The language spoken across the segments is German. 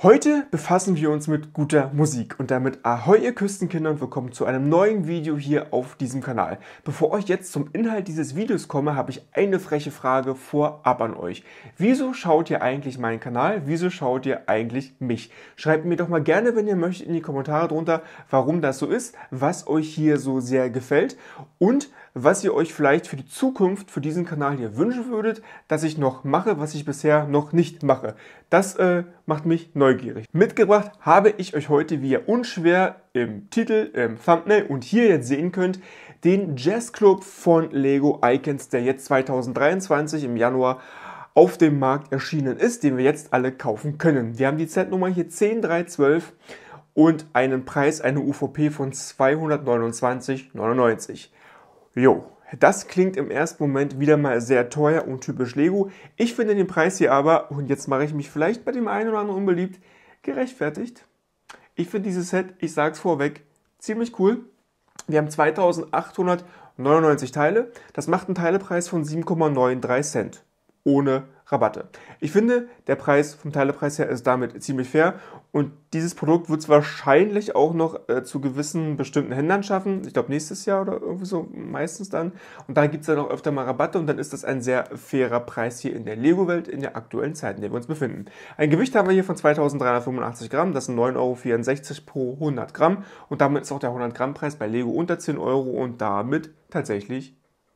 Heute befassen wir uns mit guter Musik und damit Ahoi ihr Küstenkinder und willkommen zu einem neuen Video hier auf diesem Kanal. Bevor ich jetzt zum Inhalt dieses Videos komme, habe ich eine freche Frage vorab an euch. Wieso schaut ihr eigentlich meinen Kanal? Wieso schaut ihr eigentlich mich? Schreibt mir doch mal gerne, wenn ihr möchtet, in die Kommentare drunter, warum das so ist, was euch hier so sehr gefällt und was ihr euch vielleicht für die Zukunft für diesen Kanal hier wünschen würdet, dass ich noch mache, was ich bisher noch nicht mache. Das äh, macht mich neugierig. Mitgebracht habe ich euch heute, wie ihr unschwer im Titel, im Thumbnail und hier jetzt sehen könnt, den Jazzclub von Lego Icons, der jetzt 2023 im Januar auf dem Markt erschienen ist, den wir jetzt alle kaufen können. Wir haben die Z-Nummer hier 10312 und einen Preis, eine UVP von 229,99. Jo, das klingt im ersten Moment wieder mal sehr teuer und typisch Lego. Ich finde den Preis hier aber, und jetzt mache ich mich vielleicht bei dem einen oder anderen unbeliebt, gerechtfertigt. Ich finde dieses Set, ich sage es vorweg, ziemlich cool. Wir haben 2899 Teile. Das macht einen Teilepreis von 7,93 Cent. Ohne Rabatte. Ich finde, der Preis vom Teilepreis her ist damit ziemlich fair und dieses Produkt wird es wahrscheinlich auch noch äh, zu gewissen bestimmten Händlern schaffen. Ich glaube, nächstes Jahr oder irgendwie so, meistens dann. Und da gibt es dann auch öfter mal Rabatte und dann ist das ein sehr fairer Preis hier in der Lego-Welt in der aktuellen Zeit, in der wir uns befinden. Ein Gewicht haben wir hier von 2385 Gramm, das sind 9,64 Euro pro 100 Gramm. Und damit ist auch der 100-Gramm-Preis bei Lego unter 10 Euro und damit tatsächlich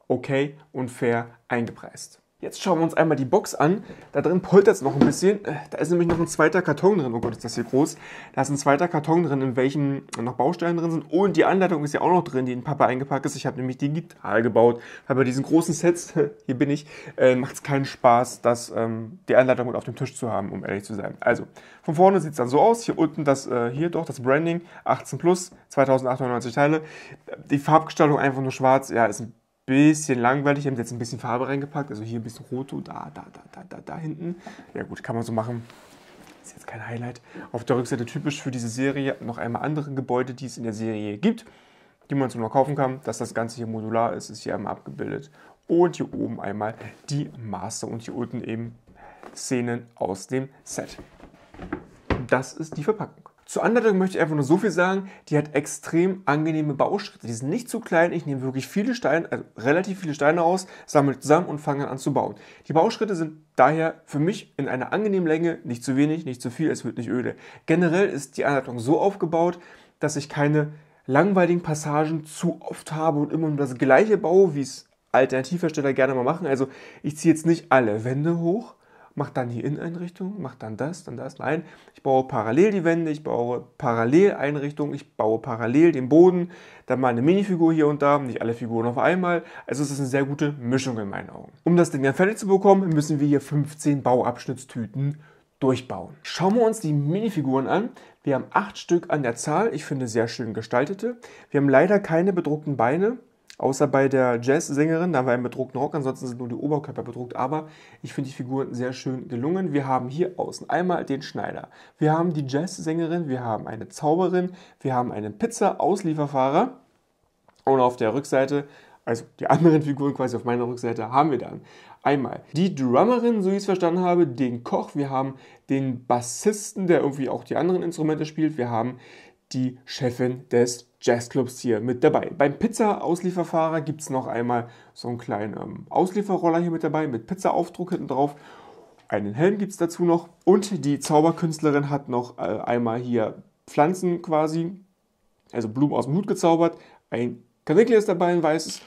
okay und fair eingepreist. Jetzt schauen wir uns einmal die Box an. Da drin poltert es noch ein bisschen. Äh, da ist nämlich noch ein zweiter Karton drin. Oh Gott, ist das hier groß. Da ist ein zweiter Karton drin, in welchem noch Bausteine drin sind. Und die Anleitung ist ja auch noch drin, die in Papa eingepackt ist. Ich habe nämlich digital gebaut. Weil bei diesen großen Sets, hier bin ich, äh, macht es keinen Spaß, das, ähm, die Anleitung mit auf dem Tisch zu haben, um ehrlich zu sein. Also, von vorne sieht es dann so aus. Hier unten das, äh, hier doch, das Branding, 18 plus, 2890 Teile. Die Farbgestaltung einfach nur schwarz. Ja, ist ein bisschen langweilig. Wir haben jetzt ein bisschen Farbe reingepackt. Also hier ein bisschen rote und da, da, da, da, da, da hinten. Ja gut, kann man so machen. Ist jetzt kein Highlight. Auf der Rückseite typisch für diese Serie noch einmal andere Gebäude, die es in der Serie gibt, die man so noch kaufen kann. Dass das Ganze hier modular ist, ist hier einmal abgebildet. Und hier oben einmal die Master und hier unten eben Szenen aus dem Set. Das ist die Verpackung. Zur Anleitung möchte ich einfach nur so viel sagen, die hat extrem angenehme Bauschritte. Die sind nicht zu klein, ich nehme wirklich viele Steine, also relativ viele Steine aus, sammle zusammen und fange an zu bauen. Die Bauschritte sind daher für mich in einer angenehmen Länge, nicht zu wenig, nicht zu viel, es wird nicht öde. Generell ist die Anleitung so aufgebaut, dass ich keine langweiligen Passagen zu oft habe und immer nur das gleiche baue, wie es Alternativhersteller gerne mal machen. Also ich ziehe jetzt nicht alle Wände hoch, mache dann die Inneneinrichtung, mache dann das, dann das. Nein, ich baue parallel die Wände, ich baue parallel Einrichtungen, ich baue parallel den Boden, dann mal eine Minifigur hier und da, nicht alle Figuren auf einmal. Also es ist eine sehr gute Mischung in meinen Augen. Um das Ding dann fertig zu bekommen, müssen wir hier 15 Bauabschnittstüten durchbauen. Schauen wir uns die Minifiguren an. Wir haben acht Stück an der Zahl, ich finde sehr schön gestaltete. Wir haben leider keine bedruckten Beine, Außer bei der Jazz-Sängerin, da war ein bedruckter Rock, ansonsten sind nur die Oberkörper bedruckt. Aber ich finde die Figuren sehr schön gelungen. Wir haben hier außen einmal den Schneider. Wir haben die Jazz-Sängerin, wir haben eine Zauberin, wir haben einen Pizza-Auslieferfahrer. Und auf der Rückseite, also die anderen Figuren quasi auf meiner Rückseite, haben wir dann einmal die Drummerin, so wie ich es verstanden habe, den Koch, wir haben den Bassisten, der irgendwie auch die anderen Instrumente spielt, wir haben die Chefin des Jazzclubs hier mit dabei. Beim Pizza-Auslieferfahrer gibt es noch einmal so einen kleinen ähm, Auslieferroller hier mit dabei, mit Pizza-Aufdruck hinten drauf. Einen Helm gibt es dazu noch. Und die Zauberkünstlerin hat noch äh, einmal hier Pflanzen quasi, also Blumen aus dem Hut gezaubert. Ein Kanickel ist dabei, ein weißes.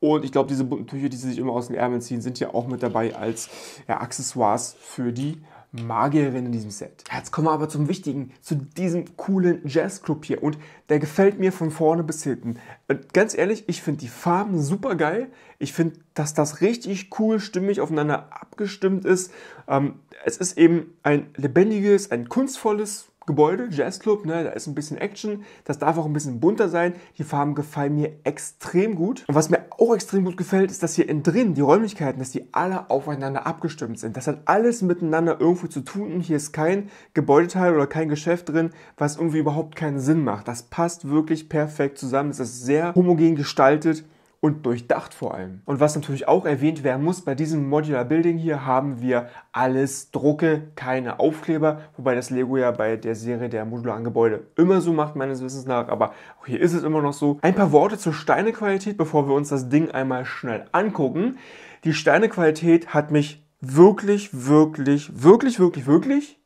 Und ich glaube, diese bunten Tücher, die sie sich immer aus den Ärmeln ziehen, sind ja auch mit dabei als ja, Accessoires für die Magierin in diesem Set. Jetzt kommen wir aber zum Wichtigen, zu diesem coolen Jazzclub hier. Und der gefällt mir von vorne bis hinten. Und äh, ganz ehrlich, ich finde die Farben super geil. Ich finde, dass das richtig cool, stimmig aufeinander abgestimmt ist. Ähm, es ist eben ein lebendiges, ein kunstvolles Gebäude, Jazzclub, ne, da ist ein bisschen Action, das darf auch ein bisschen bunter sein. Die Farben gefallen mir extrem gut. Und was mir auch extrem gut gefällt, ist, dass hier innen drin die Räumlichkeiten, dass die alle aufeinander abgestimmt sind. Das hat alles miteinander irgendwo zu tun und hier ist kein Gebäudeteil oder kein Geschäft drin, was irgendwie überhaupt keinen Sinn macht. Das passt wirklich perfekt zusammen. Es ist sehr homogen gestaltet und durchdacht vor allem. Und was natürlich auch erwähnt werden muss, bei diesem Modular Building hier haben wir alles Drucke, keine Aufkleber, wobei das Lego ja bei der Serie der modularen Gebäude immer so macht, meines Wissens nach, aber auch hier ist es immer noch so. Ein paar Worte zur Steinequalität, bevor wir uns das Ding einmal schnell angucken. Die Steinequalität hat mich wirklich, wirklich, wirklich, wirklich, wirklich,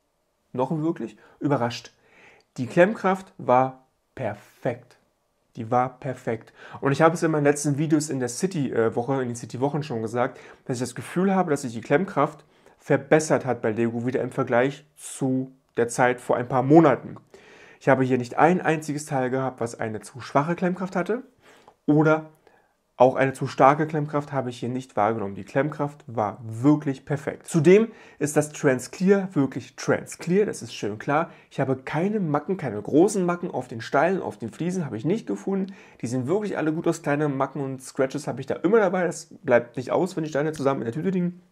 noch ein wirklich, überrascht. Die Klemmkraft war perfekt. Die war perfekt. Und ich habe es in meinen letzten Videos in der City-Woche, in den City-Wochen schon gesagt, dass ich das Gefühl habe, dass sich die Klemmkraft verbessert hat bei Lego wieder im Vergleich zu der Zeit vor ein paar Monaten. Ich habe hier nicht ein einziges Teil gehabt, was eine zu schwache Klemmkraft hatte oder auch eine zu starke Klemmkraft habe ich hier nicht wahrgenommen. Die Klemmkraft war wirklich perfekt. Zudem ist das Transclear wirklich Transclear, das ist schön klar. Ich habe keine Macken, keine großen Macken auf den Steilen, auf den Fliesen habe ich nicht gefunden. Die sind wirklich alle gut aus. Kleine Macken und Scratches habe ich da immer dabei. Das bleibt nicht aus, wenn die Steine zusammen in der Tüte liegen.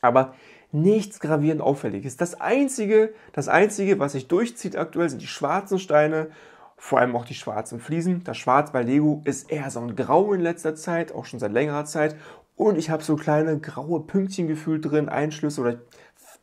Aber nichts gravierend auffälliges. Das einzige, das einzige, was sich durchzieht aktuell, sind die schwarzen Steine vor allem auch die schwarzen Fliesen. Das Schwarz bei Lego ist eher so ein Grau in letzter Zeit, auch schon seit längerer Zeit. Und ich habe so kleine graue Pünktchen gefühlt drin, Einschlüsse oder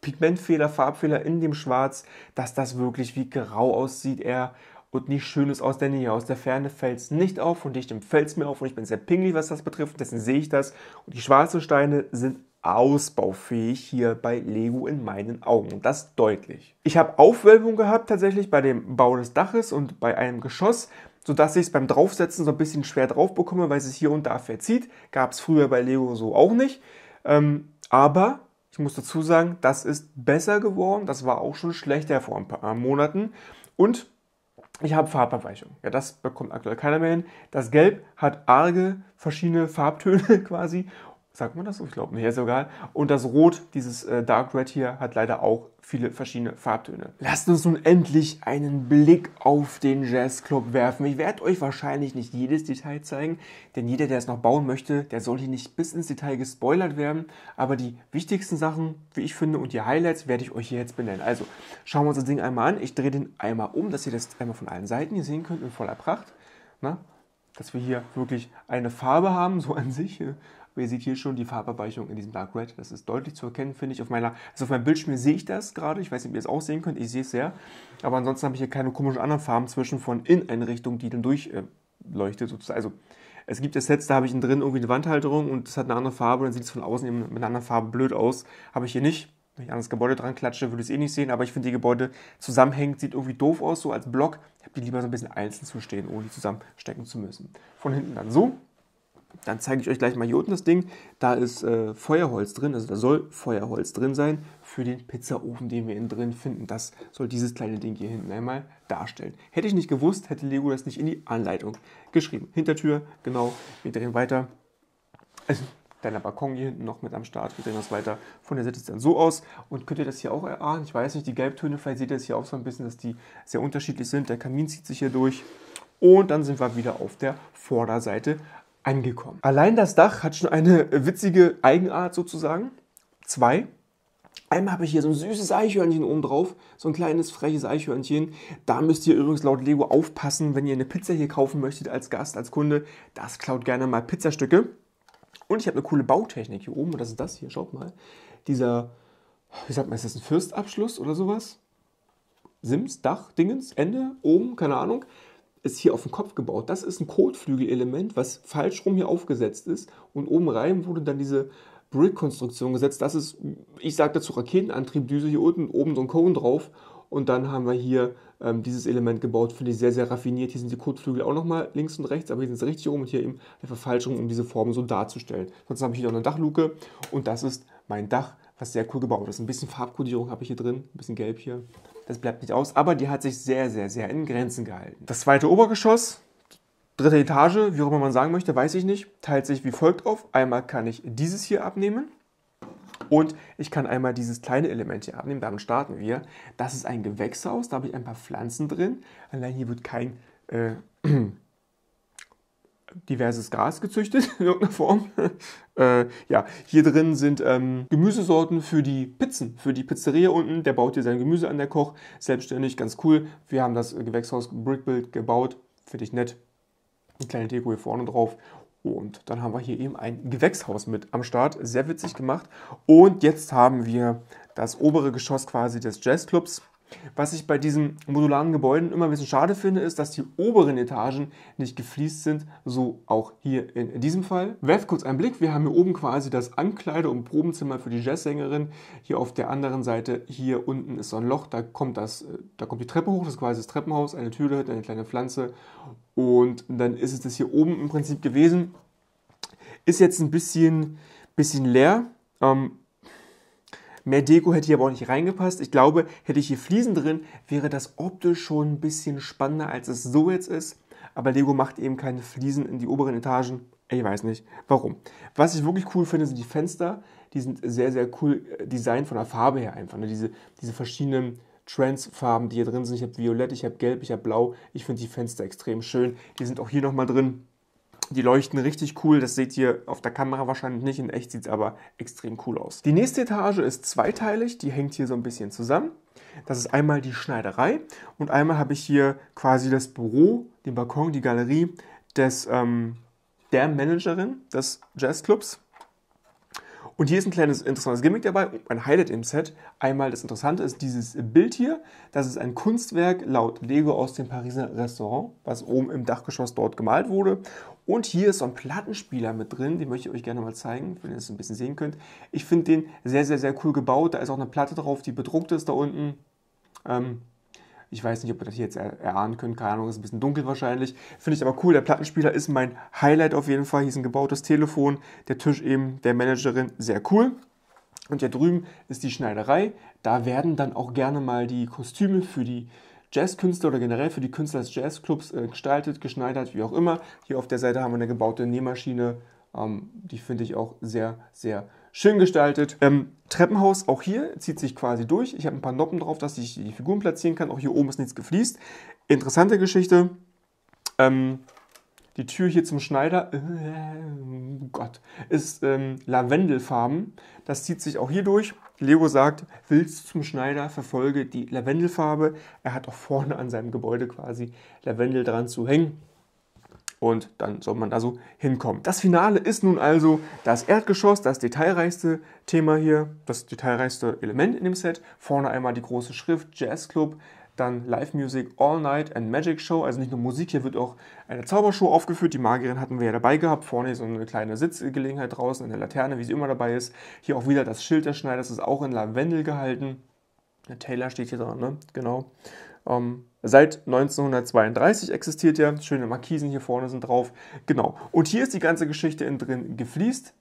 Pigmentfehler, Farbfehler in dem Schwarz, dass das wirklich wie grau aussieht, eher und nichts Schönes aus der Nähe. Aus der Ferne fällt es nicht auf und dichtem fällt es mir auf und ich bin sehr pingelig, was das betrifft, Deswegen sehe ich das. Und die schwarzen Steine sind ausbaufähig hier bei Lego in meinen Augen und das deutlich. Ich habe Aufwölbung gehabt tatsächlich bei dem Bau des Daches und bei einem Geschoss, So dass ich es beim Draufsetzen so ein bisschen schwer drauf bekomme, weil es sich hier und da verzieht. Gab es früher bei Lego so auch nicht. Ähm, aber ich muss dazu sagen, das ist besser geworden. Das war auch schon schlechter vor ein paar Monaten. Und ich habe Farbabweichung. Ja, das bekommt aktuell keiner mehr hin. Das Gelb hat arge verschiedene Farbtöne quasi Sagt man das so? Ich glaube nicht, ist egal. Und das Rot, dieses äh, Dark Red hier, hat leider auch viele verschiedene Farbtöne. Lasst uns nun endlich einen Blick auf den Jazzclub werfen. Ich werde euch wahrscheinlich nicht jedes Detail zeigen, denn jeder, der es noch bauen möchte, der soll hier nicht bis ins Detail gespoilert werden. Aber die wichtigsten Sachen, wie ich finde, und die Highlights werde ich euch hier jetzt benennen. Also schauen wir uns das Ding einmal an. Ich drehe den einmal um, dass ihr das einmal von allen Seiten hier sehen könnt in voller Pracht. Na? dass wir hier wirklich eine Farbe haben, so an sich. Aber ihr seht hier schon die Farbabweichung in diesem Dark Red. Das ist deutlich zu erkennen, finde ich. Auf, meiner, also auf meinem Bildschirm sehe ich das gerade. Ich weiß nicht, ob ihr es auch sehen könnt. Ich sehe es sehr. Aber ansonsten habe ich hier keine komischen anderen Farben zwischen von in eine Richtung, die dann durchleuchtet. Äh, also es gibt ja Sets, da habe ich drin irgendwie eine Wandhalterung und es hat eine andere Farbe. Dann sieht es von außen eben mit einer anderen Farbe blöd aus. Habe ich hier nicht. Wenn ich an das Gebäude dran klatsche, würde ich es eh nicht sehen, aber ich finde die Gebäude zusammenhängend sieht irgendwie doof aus, so als Block. Ich habe die lieber so ein bisschen einzeln zu stehen, ohne die zusammenstecken zu müssen. Von hinten dann so. Dann zeige ich euch gleich mal hier unten das Ding. Da ist äh, Feuerholz drin, also da soll Feuerholz drin sein für den Pizzaofen, den wir innen drin finden. Das soll dieses kleine Ding hier hinten einmal darstellen. Hätte ich nicht gewusst, hätte Lego das nicht in die Anleitung geschrieben. Hintertür, genau, wir drehen weiter. Also kleiner Balkon hier hinten noch mit am Start. Wir drehen das weiter. Von der Seite sieht es dann so aus. Und könnt ihr das hier auch erahnen? Ich weiß nicht, die Gelbtöne, vielleicht seht ihr das hier auch so ein bisschen, dass die sehr unterschiedlich sind. Der Kamin zieht sich hier durch. Und dann sind wir wieder auf der Vorderseite angekommen. Allein das Dach hat schon eine witzige Eigenart sozusagen. Zwei. Einmal habe ich hier so ein süßes Eichhörnchen oben drauf, so ein kleines freches Eichhörnchen. Da müsst ihr übrigens laut Lego aufpassen, wenn ihr eine Pizza hier kaufen möchtet als Gast, als Kunde. Das klaut gerne mal Pizzastücke. Und ich habe eine coole Bautechnik hier oben, und das ist das hier, schaut mal. Dieser, wie sagt man, ist das ein Fürstabschluss oder sowas? Sims, Dach, Dingens, Ende, oben, keine Ahnung, ist hier auf den Kopf gebaut. Das ist ein Kotflügelelement, was falsch rum hier aufgesetzt ist. Und oben rein wurde dann diese Brick-Konstruktion gesetzt. Das ist, ich sage dazu Raketenantriebdüse hier unten, oben so ein Cone drauf und dann haben wir hier ähm, dieses Element gebaut, finde ich sehr, sehr raffiniert. Hier sind die Kotflügel auch nochmal links und rechts, aber hier sind sie richtig rum und hier eben eine Verfalschung, um diese Form so darzustellen. Sonst habe ich hier noch eine Dachluke und das ist mein Dach, was sehr cool gebaut ist. Ein bisschen Farbkodierung habe ich hier drin, ein bisschen gelb hier. Das bleibt nicht aus, aber die hat sich sehr, sehr, sehr in Grenzen gehalten. Das zweite Obergeschoss, dritte Etage, wie auch immer man sagen möchte, weiß ich nicht, teilt sich wie folgt auf. Einmal kann ich dieses hier abnehmen und ich kann einmal dieses kleine Element hier abnehmen, damit starten wir. Das ist ein Gewächshaus, da habe ich ein paar Pflanzen drin. Allein hier wird kein äh, diverses Gas gezüchtet in irgendeiner Form. äh, ja, hier drin sind ähm, Gemüsesorten für die Pizzen, für die Pizzeria unten. Der baut hier sein Gemüse an, der Koch, selbstständig, ganz cool. Wir haben das Gewächshaus Brickbuild gebaut, finde ich nett. Eine kleine Deko hier vorne drauf Oh, und dann haben wir hier eben ein Gewächshaus mit am Start. Sehr witzig gemacht. Und jetzt haben wir das obere Geschoss quasi des Jazzclubs was ich bei diesen modularen Gebäuden immer ein bisschen schade finde, ist, dass die oberen Etagen nicht gefliest sind, so auch hier in diesem Fall. Werft kurz einen Blick, wir haben hier oben quasi das Ankleide- und Probenzimmer für die Jazzsängerin. Hier auf der anderen Seite, hier unten ist so ein Loch, da kommt, das, äh, da kommt die Treppe hoch, das ist quasi das Treppenhaus, eine Tür, eine kleine Pflanze und dann ist es das hier oben im Prinzip gewesen. Ist jetzt ein bisschen, bisschen leer. Ähm, Mehr Deko hätte hier aber auch nicht reingepasst. Ich glaube, hätte ich hier Fliesen drin, wäre das optisch schon ein bisschen spannender, als es so jetzt ist. Aber Lego macht eben keine Fliesen in die oberen Etagen. Ich weiß nicht, warum. Was ich wirklich cool finde, sind die Fenster. Die sind sehr, sehr cool äh, designt von der Farbe her einfach. Ne? Diese, diese verschiedenen Trends-Farben, die hier drin sind. Ich habe Violett, ich habe Gelb, ich habe Blau. Ich finde die Fenster extrem schön. Die sind auch hier nochmal drin. Die leuchten richtig cool, das seht ihr auf der Kamera wahrscheinlich nicht, in echt sieht es aber extrem cool aus. Die nächste Etage ist zweiteilig, die hängt hier so ein bisschen zusammen. Das ist einmal die Schneiderei und einmal habe ich hier quasi das Büro, den Balkon, die Galerie des, ähm, der Managerin des Jazzclubs. Und hier ist ein kleines interessantes Gimmick dabei, ein Highlight im Set. Einmal das Interessante ist dieses Bild hier. Das ist ein Kunstwerk laut Lego aus dem Pariser Restaurant, was oben im Dachgeschoss dort gemalt wurde. Und hier ist so ein Plattenspieler mit drin, den möchte ich euch gerne mal zeigen, wenn ihr es ein bisschen sehen könnt. Ich finde den sehr, sehr, sehr cool gebaut. Da ist auch eine Platte drauf, die bedruckt ist da unten. Ähm, ich weiß nicht, ob ihr das hier jetzt er erahnen könnt, keine Ahnung, ist ein bisschen dunkel wahrscheinlich. Finde ich aber cool, der Plattenspieler ist mein Highlight auf jeden Fall. Hier ist ein gebautes Telefon, der Tisch eben der Managerin, sehr cool. Und hier drüben ist die Schneiderei. Da werden dann auch gerne mal die Kostüme für die Jazzkünstler oder generell für die Künstler des Jazzclubs äh, gestaltet, geschneidert, wie auch immer. Hier auf der Seite haben wir eine gebaute Nähmaschine. Ähm, die finde ich auch sehr, sehr cool. Schön gestaltet. Ähm, Treppenhaus auch hier zieht sich quasi durch. Ich habe ein paar Noppen drauf, dass ich die Figuren platzieren kann. Auch hier oben ist nichts gefliest. Interessante Geschichte. Ähm, die Tür hier zum Schneider, äh, oh Gott, ist ähm, Lavendelfarben. Das zieht sich auch hier durch. Lego sagt, willst du zum Schneider, verfolge die Lavendelfarbe. Er hat auch vorne an seinem Gebäude quasi Lavendel dran zu hängen und dann soll man da so hinkommen. Das Finale ist nun also das Erdgeschoss, das detailreichste Thema hier, das detailreichste Element in dem Set. Vorne einmal die große Schrift Jazz Club, dann Live Music All Night and Magic Show, also nicht nur Musik, hier wird auch eine Zaubershow aufgeführt. Die Magierin hatten wir ja dabei gehabt, vorne so eine kleine Sitzgelegenheit draußen in der Laterne, wie sie immer dabei ist. Hier auch wieder das Schild des Schneiders ist auch in Lavendel gehalten. Taylor steht hier dran, ne? Genau. Ähm, seit 1932 existiert ja. Schöne Markisen hier vorne sind drauf. Genau. Und hier ist die ganze Geschichte innen drin gefliest.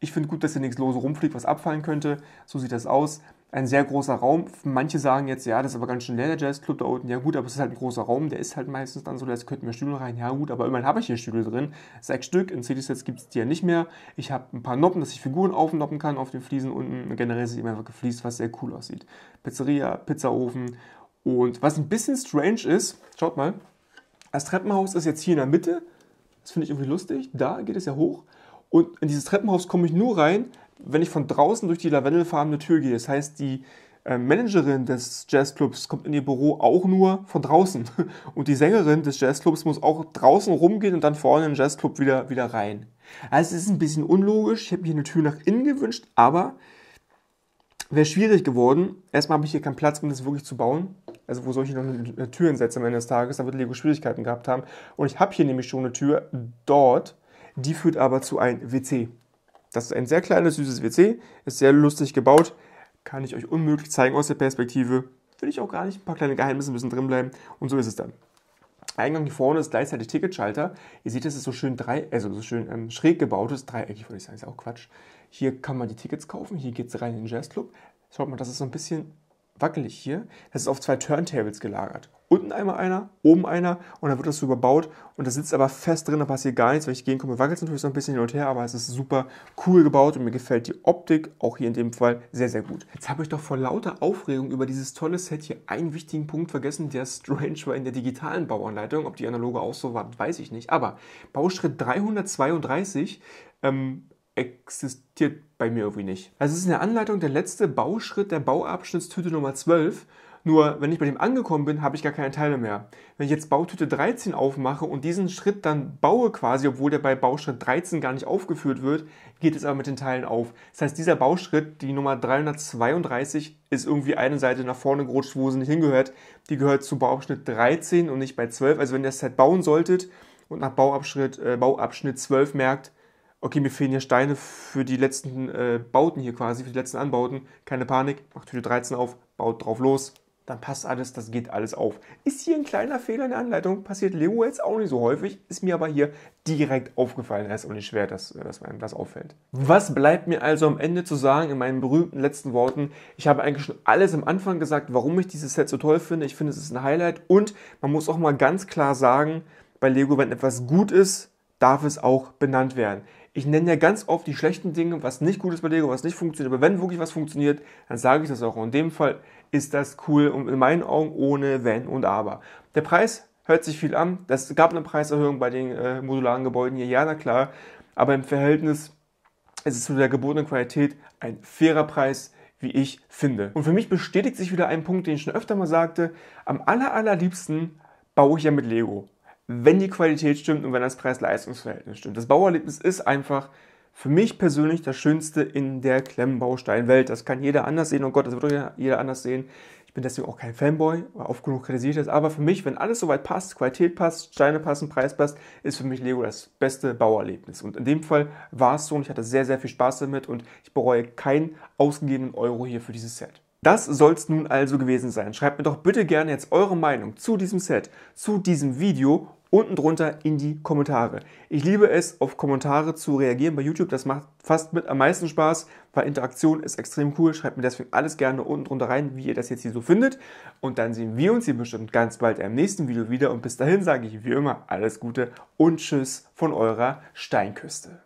Ich finde gut, dass hier nichts lose rumfliegt, was abfallen könnte. So sieht das aus. Ein sehr großer Raum. Manche sagen jetzt, ja, das ist aber ganz schön leer, der Jazzclub da unten. Ja gut, aber es ist halt ein großer Raum. Der ist halt meistens dann so, da könnten wir Stühle rein. Ja gut, aber immerhin habe ich hier Stühle drin. Sechs Stück. In CD-Sets gibt es die ja nicht mehr. Ich habe ein paar Noppen, dass ich Figuren aufnoppen kann auf den Fliesen unten. Generell ist sieht immer gefliest, was sehr cool aussieht. Pizzeria, Pizzaofen und was ein bisschen strange ist, schaut mal, das Treppenhaus ist jetzt hier in der Mitte. Das finde ich irgendwie lustig. Da geht es ja hoch. Und in dieses Treppenhaus komme ich nur rein, wenn ich von draußen durch die lavendelfarbene Tür gehe. Das heißt, die äh, Managerin des Jazzclubs kommt in ihr Büro auch nur von draußen. Und die Sängerin des Jazzclubs muss auch draußen rumgehen und dann vorne im Jazzclub wieder, wieder rein. Also es ist ein bisschen unlogisch. Ich habe mir eine Tür nach innen gewünscht, aber wäre schwierig geworden. Erstmal habe ich hier keinen Platz, um das wirklich zu bauen. Also wo soll ich noch eine, Tür hinsetzen am Ende des Tages? Da wird Lego Schwierigkeiten gehabt haben. Und ich habe hier nämlich schon eine Tür dort. Die führt aber zu einem WC. Das ist ein sehr kleines, süßes WC. Ist sehr lustig gebaut. Kann ich euch unmöglich zeigen aus der Perspektive. Will ich auch gar nicht. Ein paar kleine Geheimnisse müssen drin bleiben. Und so ist es dann. Eingang hier vorne ist gleichzeitig Ticketschalter. Ihr seht, es ist so schön drei, also so schön ähm, schräg gebautes, dreieckig würde ich sagen, ist auch Quatsch. Hier kann man die Tickets kaufen, hier geht es rein in den Jazzclub. Schaut mal, das ist so ein bisschen wackelig hier. Das ist auf zwei Turntables gelagert. Unten einmal einer, oben einer und dann wird das so überbaut und da sitzt aber fest drin, da passiert gar nichts. Wenn ich gehen komme, wackelt es natürlich so ein bisschen hin und her, aber es ist super cool gebaut und mir gefällt die Optik, auch hier in dem Fall, sehr, sehr gut. Jetzt habe ich doch vor lauter Aufregung über dieses tolle Set hier einen wichtigen Punkt vergessen, der strange war in der digitalen Bauanleitung. Ob die analoge auch so war, weiß ich nicht. Aber Baustritt 332 ähm, existiert bei mir irgendwie nicht. Also es ist in der Anleitung der letzte Bauschritt der Bauabschnittstüte Nummer 12. Nur, wenn ich bei dem angekommen bin, habe ich gar keine Teile mehr. Wenn ich jetzt Bautüte 13 aufmache und diesen Schritt dann baue quasi, obwohl der bei Bauschritt 13 gar nicht aufgeführt wird, geht es aber mit den Teilen auf. Das heißt, dieser Bauschritt, die Nummer 332, ist irgendwie eine Seite nach vorne gerutscht, wo sie nicht hingehört. Die gehört zu Bauabschnitt 13 und nicht bei 12. Also wenn ihr das Set halt bauen solltet und nach Bauabschnitt, äh, Bauabschnitt 12 merkt, okay, mir fehlen hier Steine für die letzten äh, Bauten hier quasi, für die letzten Anbauten. Keine Panik, macht Tüte 13 auf, baut drauf los, dann passt alles, das geht alles auf. Ist hier ein kleiner Fehler in der Anleitung, passiert Lego jetzt auch nicht so häufig, ist mir aber hier direkt aufgefallen. Das ist auch nicht schwer, dass, äh, dass einem das auffällt. Was bleibt mir also am Ende zu sagen in meinen berühmten letzten Worten? Ich habe eigentlich schon alles am Anfang gesagt, warum ich dieses Set so toll finde. Ich finde, es ist ein Highlight und man muss auch mal ganz klar sagen, bei Lego, wenn etwas gut ist, darf es auch benannt werden. Ich nenne ja ganz oft die schlechten Dinge, was nicht gut ist bei Lego, was nicht funktioniert. Aber wenn wirklich was funktioniert, dann sage ich das auch. Und in dem Fall ist das cool und in meinen Augen ohne Wenn und Aber. Der Preis hört sich viel an. Das gab eine Preiserhöhung bei den äh, modularen Gebäuden hier, ja, na klar. Aber im Verhältnis ist es zu der gebotenen Qualität ein fairer Preis, wie ich finde. Und für mich bestätigt sich wieder ein Punkt, den ich schon öfter mal sagte. Am allerallerliebsten baue ich ja mit Lego wenn die Qualität stimmt und wenn das Preis-Leistungs-Verhältnis stimmt. Das Bauerlebnis ist einfach für mich persönlich das Schönste in der Klemmbausteinwelt. Das kann jeder anders sehen. und oh Gott, das wird auch jeder anders sehen. Ich bin deswegen auch kein Fanboy, oft genug kritisiert das. Aber für mich, wenn alles soweit passt, Qualität passt, Steine passen, Preis passt, ist für mich Lego das beste Bauerlebnis. Und in dem Fall war es so und ich hatte sehr, sehr viel Spaß damit und ich bereue keinen ausgegebenen Euro hier für dieses Set. Das soll's nun also gewesen sein. Schreibt mir doch bitte gerne jetzt eure Meinung zu diesem Set, zu diesem Video unten drunter in die Kommentare. Ich liebe es, auf Kommentare zu reagieren bei YouTube. Das macht fast mit am meisten Spaß, weil Interaktion ist extrem cool. Schreibt mir deswegen alles gerne unten drunter rein, wie ihr das jetzt hier so findet. Und dann sehen wir uns hier bestimmt ganz bald im nächsten Video wieder. Und bis dahin sage ich wie immer alles Gute und Tschüss von eurer Steinküste.